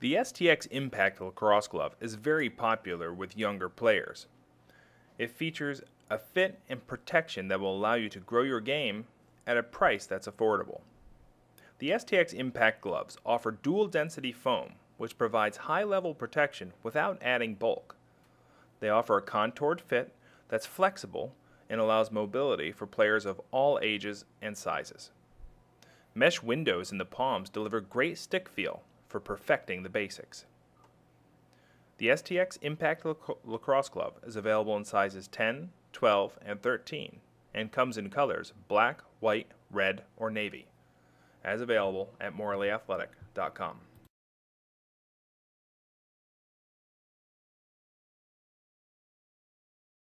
The STX Impact lacrosse glove is very popular with younger players. It features a fit and protection that will allow you to grow your game at a price that's affordable. The STX Impact gloves offer dual density foam, which provides high level protection without adding bulk. They offer a contoured fit that's flexible and allows mobility for players of all ages and sizes. Mesh windows in the palms deliver great stick feel for perfecting the basics. The STX Impact Lacrosse Glove is available in sizes 10, 12, and 13 and comes in colors black, white, red, or navy, as available at moraleyathletic.com.